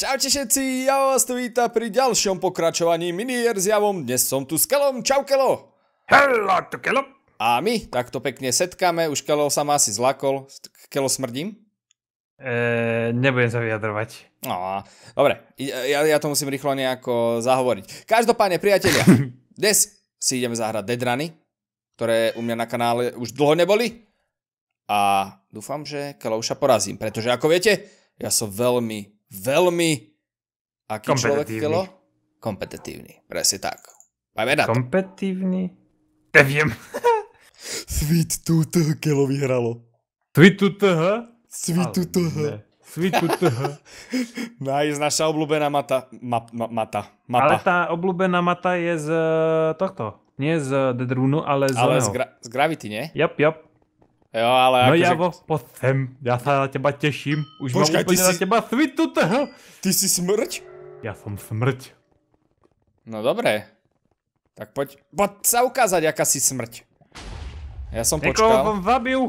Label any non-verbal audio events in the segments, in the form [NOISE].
Čaute všetci, ja vás tu vítam pri ďalšom pokračovaní minier javom. Dnes som tu s Kelom. Čau Kelo. Hello to Kelo. A my takto pekne setkáme. Už Kelo sa ma asi zlakol. Kelo smrdím? E, nebudem sa vyjadrovať. No, dobre, ja, ja to musím rýchlo nejako zahovoriť. Každopádne, priatelia, [LAUGHS] dnes si ideme zahrať Dead Runny, ktoré u mňa na kanále už dlho neboli. A dúfam, že Kelouša porazím, pretože ako viete, ja som veľmi veľmi aký človek telo? Kompetitívny, presne tak. Pajme na to. Kompetitívny? Neviem. Sweet [LAUGHS] Tooth Kelo vyhralo. Sweet Tooth? Sweet Tooth. Sweet Tooth. [LAUGHS] Nice, no naša obľúbená mata. Ma, ma, mata. Mapa. Ale tá obľúbená mata je z eh, tohto. Nie z eh, Dead Runu, ale z... Ale z, gra- z Gravity, nie? Jap, jap. Jo, ale no akože... Javo, poď sem, ja sa na teba teším. Už Počkaj, mám úplne na si... teba toho. Ty si smrť? Ja som smrť. No dobre. Tak poď, poď sa ukázať, aká si smrť. Ja som Niekoho počkal. Niekoho zabil?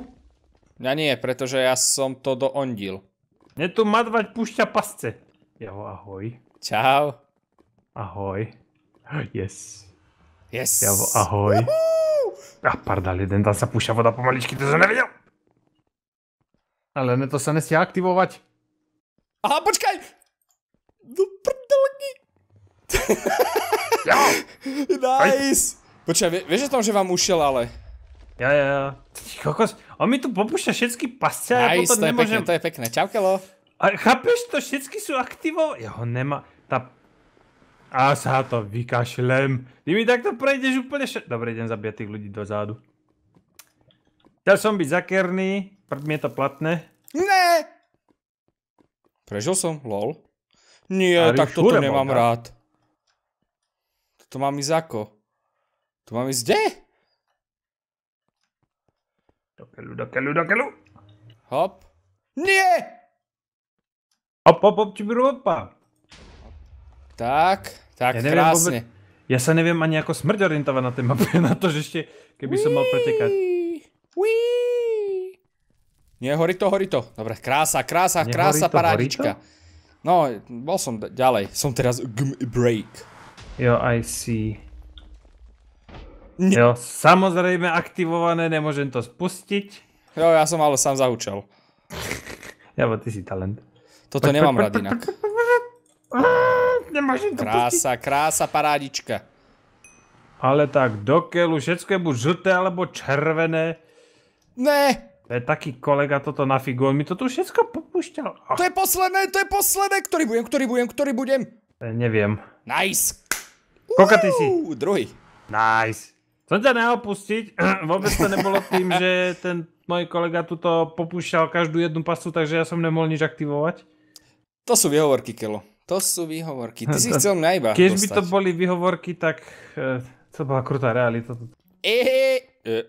Ja nie, pretože ja som to doondil. Mne tu madvať púšťa pasce. Jo, ahoj. Čau. Ahoj. Yes. Yes. Javo, ahoj. Juhu. A pardal, jeden tam sa púšťa voda pomaličky, to som nevidel. Ale ne, to sa nestia aktivovať. Aha, počkaj! Do prdelky! Jo! nice! Počkaj, vieš o tom, že vám ušiel, ale... Ja, ja, ja. Kokos, on mi tu popúšťa všetky pasce a ja potom to nemôžem... Nice, to je pekné, to je pekné. Čaukelo. chápeš to, všetky sú aktivo? Jeho nemá... Tá a sa to vykašlem. Ty mi takto prejdeš úplne šer... Dobre, idem zabíjať tých ľudí dozadu. Chcel som byť zakerný, prd mi je to platné. Ne! Prežil som, lol. Nie, tak toto nemám rád. Toto mám ísť ako? Toto mám ísť kde? Do keľu, do keľu, do keľu. Hop. Nie! Hop, hop, hop, čibiru, hopa. Tak, tak, ja krásne. Vôbec, ja sa neviem ani ako smrť orientovať na tej mape, [LAUGHS] na to, že ešte, keby Wee! som mal pretekať. Wee! Nie, horí to, horí to. Dobre, krása, krása, Nie, krása, to, parádička. No, bol som ďalej. Som teraz gm break. Jo, I see. Ne. Jo, samozrejme aktivované, nemôžem to spustiť. Jo, ja som ale sám zaučal. [LAUGHS] Ja, bo ty si talent. Toto nemám rád inak nemáš to Krása, pustiť. krása, parádička. Ale tak do keľu, všetko je buď žlté alebo červené. Ne. To je taký kolega toto on mi to tu všetko popúšťal. Ach. To je posledné, to je posledné, ktorý budem, ktorý budem, ktorý budem. E, neviem. Nice. Koľko ty si? Druhý. Nice. Som ťa neopustiť, [CLEARS THROAT] vôbec to nebolo tým, že ten môj kolega tuto popúšťal každú jednu pasu, takže ja som nemohol nič aktivovať. To sú vyhovorky, Kelo. To sú výhovorky. Ty [LAUGHS] si chcel mňa iba Keď by to boli výhovorky, tak e, to bola krutá realita. Eee, eee,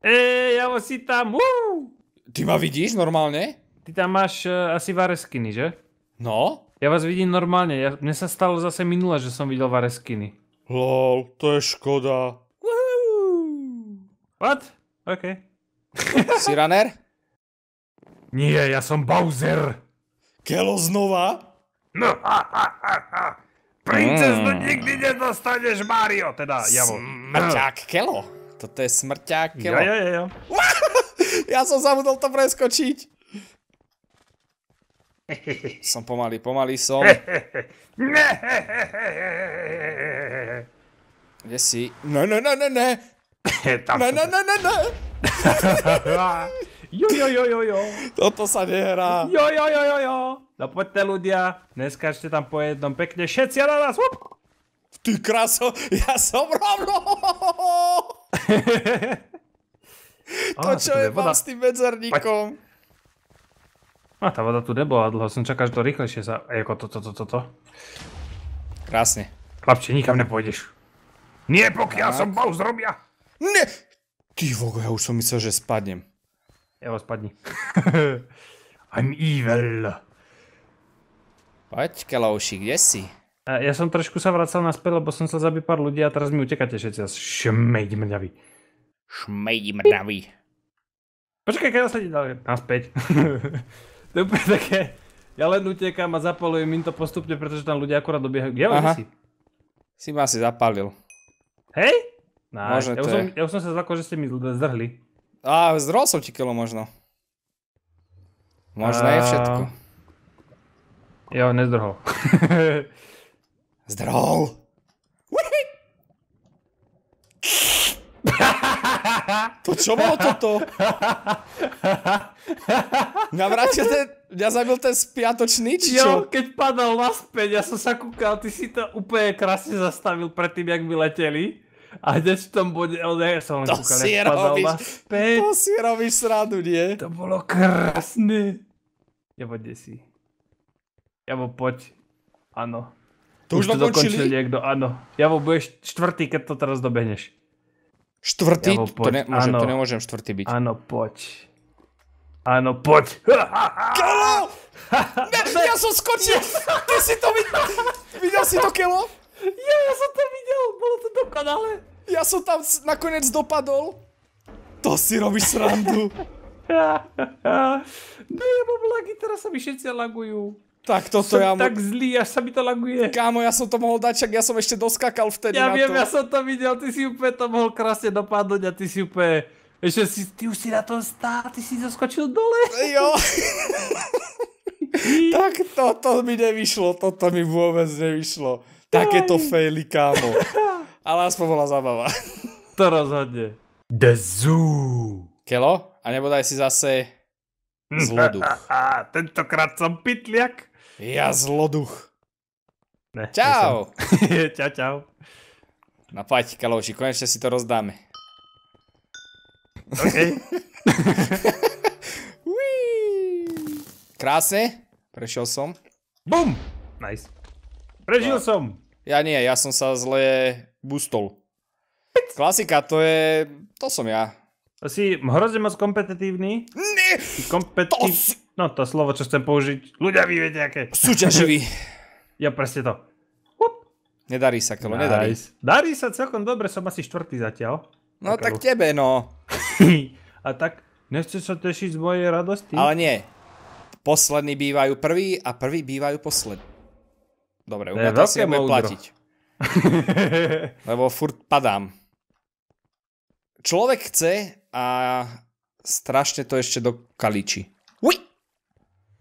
e, ja si tam, Woo! Ty ma vidíš normálne? Ty tam máš uh, asi vareskiny, že? No. Ja vás vidím normálne. Ja, mne sa stalo zase minule, že som videl vareskiny. Lol, to je škoda. Woohoo! What? OK. si runner? Nie, ja som Bowser. Kelo znova? No, ha, ha, ha, ha. Princeznu mm. nikdy nedostaneš, Mario! Teda, javo. Smrťák Kelo. Toto je smrťák Kelo. Ja, ja, ja. ja som zabudol to preskočiť. Som pomaly, pomaly som. Kde si? Ne, ne, ne, ne, ne. Ne, ne, ne, ne, ne. Jo, jo, jo, jo, jo. Toto sa nehrá. Jo, jo, jo, jo, jo. No poďte ľudia, ešte tam po jednom pekne, všetci na nás. Ty kraso, ja som rovno. [LAUGHS] to, čo je mám s tým medzerníkom. A tá voda tu nebola dlho, som čakal, že to rýchlejšie sa... Eko, toto, toto, toto. Krásne. Chlapče, nikam nepôjdeš. Nie, pokiaľ som bol zrobia. Ne! Ty vogo, ja už som myslel, že spadnem. Evo, spadni. [LAUGHS] I'm evil. Poď, Kelouši, kde si? Ja som trošku sa vracal naspäť, lebo som sa zabil pár ľudí a teraz mi utekáte všetci. Šmejdi mrňavý. Šmejdi mrňavý. Počkaj, keď sa ti dal naspäť. [LAUGHS] to je úplne také... Ja len utekám a zapalujem im to postupne, pretože tam ľudia akurát dobiehajú. Kde Aha. si? Si ma asi zapalil. Hej? Nice. už ja už som sa zlakol, že ste mi zdrhli. A zdrol som ti kilo možno. Možno je všetko. Ja nezdrhol. Zdrhol. To čo bolo toto? Mňa vrátil ten, mňa zabil ten spiatočný, či čo? Jo, keď padal naspäť, ja som sa kúkal, ty si to úplne krásne zastavil pred tým, jak by leteli. A dnes v tom bode, ale ja som len to kúkal, si robíš, To si robíš sradu, nie? To bolo krásne. Jebo, kde si? Jebo, poď. Áno. To už, už to dokončil niekto, áno. Jebo, budeš štvrtý, keď to teraz dobehneš. Štvrtý? Jebo, poď. To, nemôžem, čtvrtý to nemôžem štvrtý byť. Áno, poď. Áno, poď. Kelo! [LAUGHS] Ne, ja som skočil! Ty si to videl! Videl si to, Kelo? Ja, ja som to videl, bolo to dokonale. Ja som tam nakoniec dopadol. To si robíš srandu. no ja mám lagy, teraz sa mi všetci lagujú. Tak toto som ja... tak zlý, až sa mi to laguje. Kámo, ja som to mohol dať, čak ja som ešte doskakal vtedy Ja na viem, to. ja som to videl, ty si úplne to mohol krásne dopadnúť a ty si úplne... Ešte si, ty už si na tom stál, ty si zaskočil dole. Jo. [LAUGHS] tak toto mi nevyšlo, toto mi vôbec nevyšlo. Takéto fejly, kámo. [LAUGHS] Ale aspoň bola zabava. To rozhodne. The zoo. Kelo? A nebodaj si zase hm. zloduch. [LAUGHS] Tentokrát som pitliak. Ja zloduch. Ne, čau. [LAUGHS] čau, čau. No paď, Kalovši, konečne si to rozdáme. OK. Krásne, prešiel som. Bum! Nice. Prežil no. som. Ja nie, ja som sa zle bustol. Klasika, to je... To som ja. Si hrozne moc kompetitívny. Nie! Kompetit... To si... No to slovo, čo chcem použiť. Ľudia, vy viete, aké. Súťaživý. [LAUGHS] ja presne to. Up. Nedarí sa, Kelo, nice. nedarí. Darí sa celkom dobre, som asi štvrtý zatiaľ. No tak, tak tebe, no. [LAUGHS] a tak nechceš sa tešiť z mojej radosti? Ale nie. Poslední bývajú prvý a prvý bývajú poslední. Dobre, u mňa to asi platiť. [LAUGHS] Lebo furt padám. Človek chce a strašne to ešte do kaliči. Uj!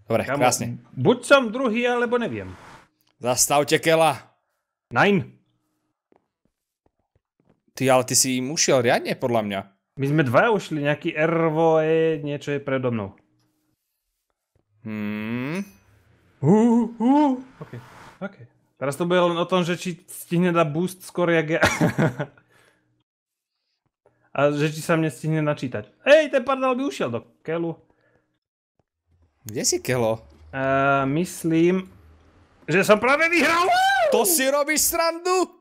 Dobre, Kamu, krásne. Buď som druhý, alebo neviem. Zastavte Kela. Nein. Ty, ale ty si im ušiel riadne, podľa mňa. My sme dva ušli, nejaký RVE, niečo je predo mnou. Hmm. Uh, uh. Okay. OK. Teraz to bude len o tom, že či stihne dať boost skôr, jak ja. [LAUGHS] A že či sa mne stihne načítať. Hej, ten pardal by ušiel do Kelu. Kde si Kelo? Uh, myslím, že som práve vyhral. To si robíš srandu?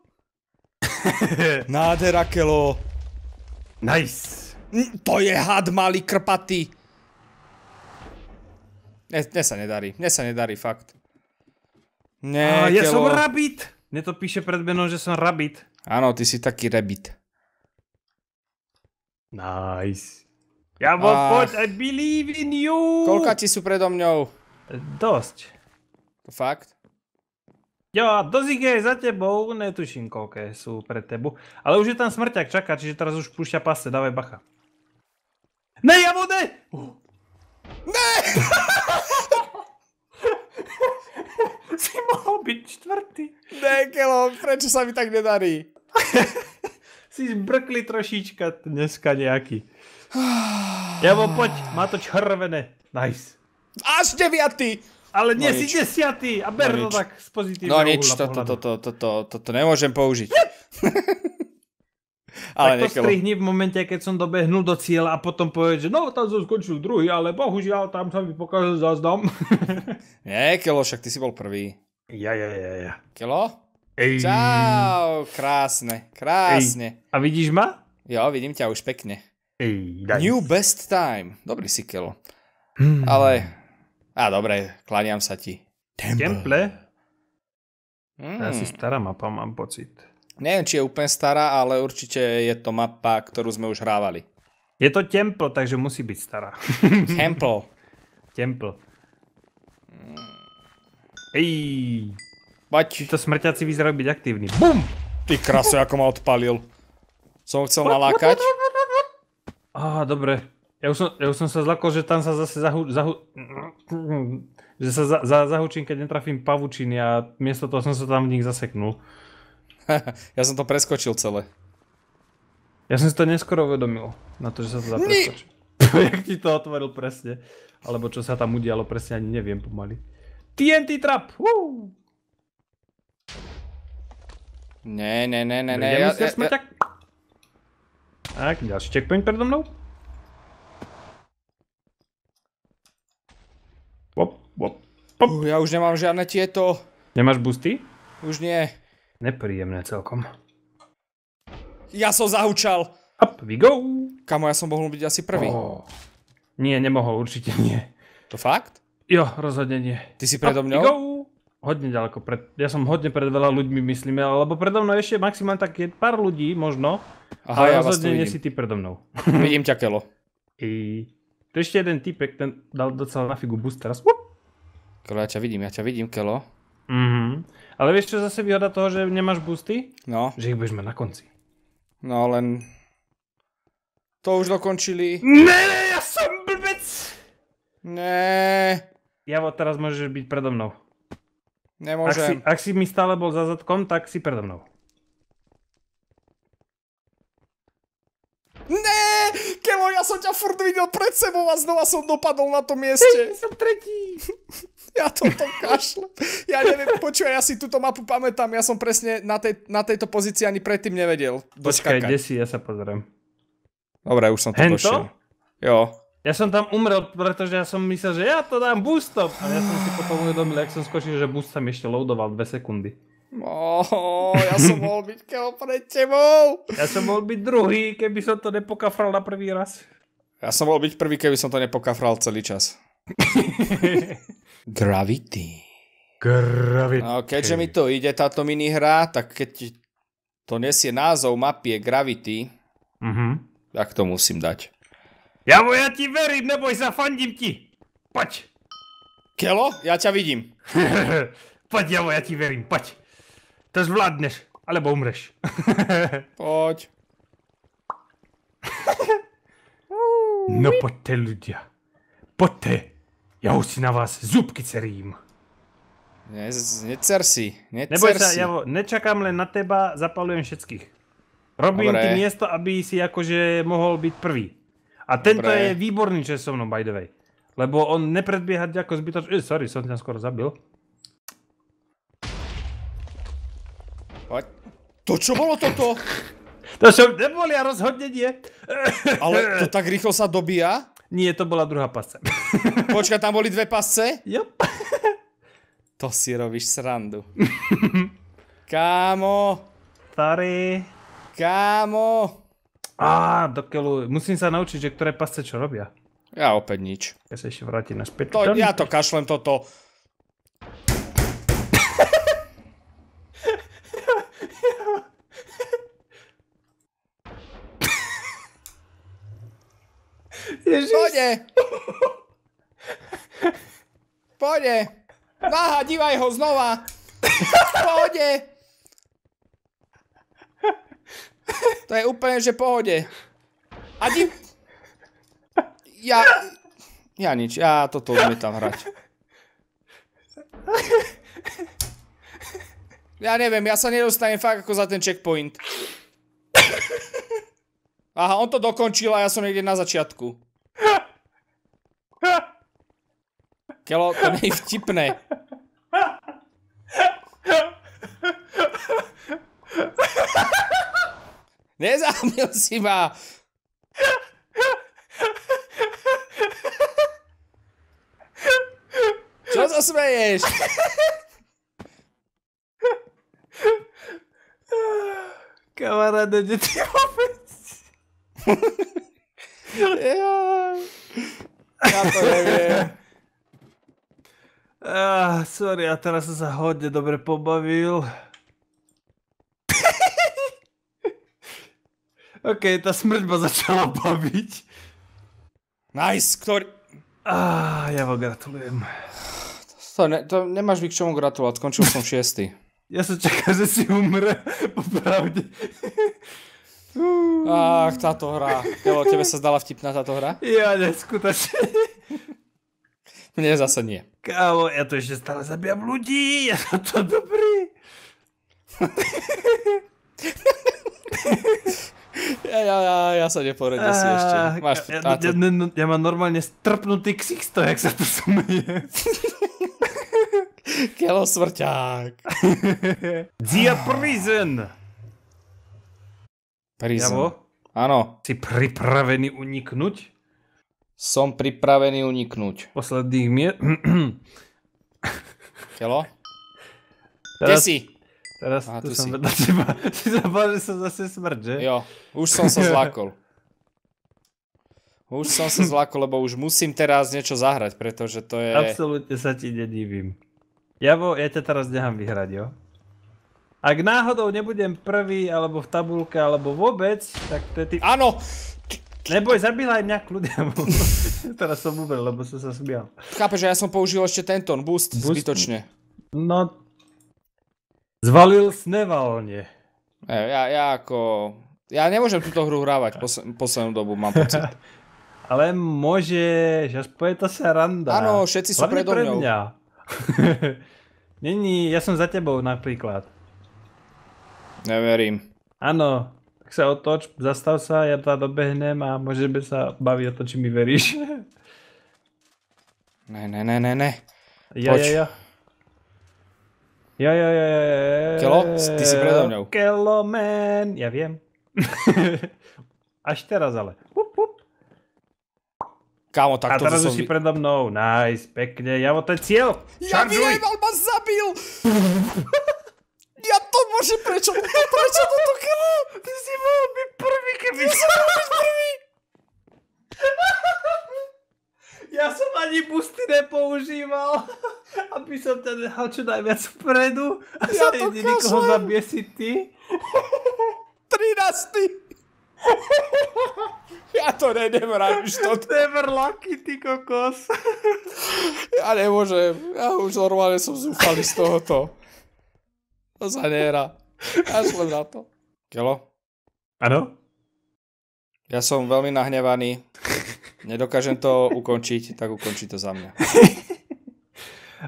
[LAUGHS] Nádhera Kelo. Nice. To je had malý krpatý. Mne, mne sa nedarí, mne sa nedarí, fakt. Nie, ah, ja som rabit. Mne to píše pred menom, že som rabit. Áno, ty si taký rabit. Nice. Ja bol, poď, I believe in you. Koľka ti sú predo mňou? Dosť. Fakt? Jo, a dosť ich je za tebou, netuším koľké sú pred tebou. Ale už je tam smrťak, čaká, čiže teraz už púšťa pase, dávaj bacha. Ne, ja vode! Uh. Ne! [LAUGHS] [LAUGHS] si mohol byť čtvrtý. Nekelo, prečo sa mi tak nedarí? [LAUGHS] si zbrkli trošička dneska nejaký. Javo, poď, má to červené. Nice. Až deviatý! Ale nie no si desiatý a ber no to tak z pozitívneho No nič, toto to, to, to, to, to, to nemôžem použiť. [LAUGHS] ale tak to strihni v momente, keď som dobehnul do cieľa a potom povieš, že no, tam som skončil druhý, ale bohužiaľ tam sa mi pokazil záznam. [LAUGHS] Nie, Kelo, však ty si bol prvý. Ja, ja, ja, ja. Kelo? Ej. Čau, krásne, krásne. Ej. A vidíš ma? Jo, vidím ťa už pekne. Ej, daj. New best time. Dobrý si, Kelo. Hmm. Ale, a dobre, klaniam sa ti. Temple? Temple? Hmm. To si stará mapa, mám pocit. Neviem, či je úplne stará, ale určite je to mapa, ktorú sme už hrávali. Je to Temple, takže musí byť stará. Temple. [LAUGHS] Temple. Ej. Bať. To smrťaci vyzerajú byť aktívny. Bum! Ty krasu, ako ma odpalil. Som ho chcel nalákať. Á, ah, dobre. Ja už, som, ja už som sa zlakol, že tam sa zase zahu... zahu že sa za, za, zahučím, keď netrafím pavučiny a miesto toho som sa tam v nich zaseknul. [LAUGHS] ja som to preskočil celé. Ja som si to neskoro uvedomil, na to, že sa to dá preskočiť. [LAUGHS] Jak ti to otvoril presne. Alebo čo sa tam udialo, presne ani neviem pomaly. TNT trap! Woo! Ne, ne, ne, ne, ne. Ja, ja, ja, Tak, ďalší checkpoint predo mnou. Uh, ja už nemám žiadne tieto. Nemáš boosty? Už nie. Nepríjemné celkom. Ja som zahučal. Up we go. Kamo, ja som mohol byť asi prvý. Oh. Nie, nemohol, určite nie. To fakt? Jo, rozhodne nie. Ty si predo mňou? Up we go hodne ďaleko. Pred, ja som hodne pred veľa ľuďmi, myslíme, alebo predo mnou ešte maximálne tak je pár ľudí, možno. Aha, ale ja rozhodne nie si ty predo mnou. [LAUGHS] Vidím ťa, Kelo. I... Tu ešte jeden typek, ten dal docela na figu boost teraz. Kelo, ja ťa vidím, ja ťa vidím, Kelo. Mhm. Ale vieš, čo zase výhoda toho, že nemáš boosty? No. Že ich budeš mať na konci. No, len... To už dokončili. Ne, ja som blbec! Ne. Javo, teraz môžeš byť predo mnou. Nemôžem. Ak si, ak si mi stále bol za zadkom, tak si predo mnou. som ťa furt videl pred sebou a znova som dopadol na tom mieste. Hej, som tretí. [LAUGHS] Ja to kašlo. Ja neviem, počuj, ja si túto mapu pamätám, ja som presne na, tej, na tejto pozícii ani predtým nevedel. Doskakať. Počkaj, kde si, ja sa pozriem. Dobre, už som to Hento? došiel. Jo. Ja som tam umrel, pretože ja som myslel, že ja to dám boostom. A ja som si potom uvedomil, ak som skočil, že boost sa mi ešte loadoval 2 sekundy. Oh, ja som mohol byť keho pred tebou. Ja som mohol byť druhý, keby som to nepokafral na prvý raz. Ja som bol byť prvý, keby som to nepokafral celý čas. [LAUGHS] Gravity. Gravity. No, keďže mi to ide táto minihra, tak keď to nesie názov mapie Gravity, uh-huh. tak to musím dať. Ja, ja ti verím, neboj sa, fandím ti. Poď. Kelo, ja ťa vidím. [LAUGHS] poď, ja ja ti verím, poď. To zvládneš, alebo umreš. [LAUGHS] poď. No poďte ľudia. Poďte. Ja už si na vás zúbky cerím. Ne, necer si. Necer Neboj sa, si. ja nečakám len na teba, zapalujem všetkých. Robím Dobre. ti miesto, aby si akože mohol byť prvý. A tento Dobre. je výborný, čo je so mnou, by the way. Lebo on nepredbieha ako zbytoč... E, sorry, som ťa skoro zabil. Poď. To čo bolo toto? To ja rozhodne, nie. Ale to tak rýchlo sa dobíja? Nie, to bola druhá pasce. Počkaj, tam boli dve pasce? Jop. To si robíš srandu. Kámo. Sorry. Kámo. Á, dokeľu. Musím sa naučiť, že ktoré pasce čo robia. Ja opäť nič. Ja sa ešte vrátim naspäť. To, ja to kašlem toto. Ježiš. Pôjde. [LAUGHS] Pôjde. Váha, dívaj ho znova. Pôjde. To je úplne, že pohode. A ty... Ja... Ja nič, ja toto odmietam hrať. Ja neviem, ja sa nedostanem fakt ako za ten checkpoint. Aha, on to dokončil a ja som niekde na začiatku. Chtělo, to je vtipné. Nezámil si ma. Čo sa smeješ? de kde ty vôbec? ja to neviem. Ah, sorry, a teraz som sa hodne dobre pobavil. [LAUGHS] OK, tá smrť ma začala baviť. Nice, ktorý... Ah, ja vám gratulujem. To, ne, to nemáš mi k čomu gratulovať, skončil som šiestý. [LAUGHS] Ja som čakal, že si umre, [LAUGHS] popravde. Ach, táto hra. Kelo, tebe sa zdala vtipná táto hra? Ja, neskutočne. Mne zase nie. Kámo, ja to ešte stále zabijam ľudí, ja som to dobrý. ja, ja, ja, ja sa neporadím si ešte. Ah, Máš ja, ja, ja, ja, mám normálne strpnutý ksichto, jak sa to smeje. Kelo smrťák. Dia prison. Prison. Javo? Áno. Si pripravený uniknúť? Som pripravený uniknúť. Posledných mier... Telo? [CLEARS THROAT] Teraz, Kde si? Teraz Aha, tu, tu som vedľa [LAUGHS] teba. Si zabal, že som zase smrť, že? Jo, už som sa [LAUGHS] zlákol. Už som sa zlákol, lebo už musím teraz niečo zahrať, pretože to je... Absolutne sa ti nedivím. ja ťa teraz nechám vyhrať, jo? Ak náhodou nebudem prvý, alebo v tabulke, alebo vôbec, tak to je ty... Áno! Neboj, zabila aj mňa kľudia. [LAUGHS] Teraz som uber, lebo som sa smial. Chápeš, že ja som použil ešte tento boost, boost zbytočne. No... Zvalil snevalne. E, ja, ja ako... Ja nemôžem túto hru hrávať poslednú dobu, mám pocit. [LAUGHS] Ale môžeš, aspoň je to randa. Áno, všetci sú predo mňou. Pre mňa. [LAUGHS] Není, ja som za tebou napríklad. Neverím. Áno, tak sa otoč, zastav sa, ja teda dobehnem a môžeme sa baviť o to, či mi veríš. [LAUGHS] Ne, ne, ne, ne, ne. Ja, ja, ja. Ja, ja, ja, ja, ja. ty si predo mňou. man, ja viem. [LAUGHS] Až teraz ale. Up, up. Kámo, tak A teraz už si predo mnou. Nice, pekne. Ja to je cieľ. Ja Šaržuj. ma zabil. [LAUGHS] že prečo toto, prečo tu kilo? Ty si mal by prvý, keby si mal byť prvý. Ja som ani busty nepoužíval, aby som ten nehal čo najviac vpredu a ja to sa nikoho zabije si ty. 13. Ja to nejdem rád už to. Never lucky, ty kokos. Ja nemôžem. Ja už normálne som zúfalý z tohoto. To sa nehrá. Kašlem na to. Kelo? Áno? Ja som veľmi nahnevaný. Nedokážem to ukončiť, tak ukončí to za mňa. [LAUGHS]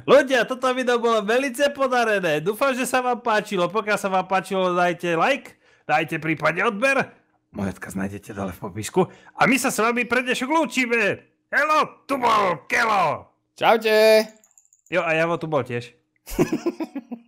Ľudia, toto video bolo veľmi podarené. Dúfam, že sa vám páčilo. Pokiaľ sa vám páčilo, dajte like, dajte prípadne odber. Moje odkaz nájdete dole v popisku. A my sa s vami pre dnešok lúčime. Hello, tu bol Kelo. Čaute. Jo, a Javo tu bol tiež. [LAUGHS]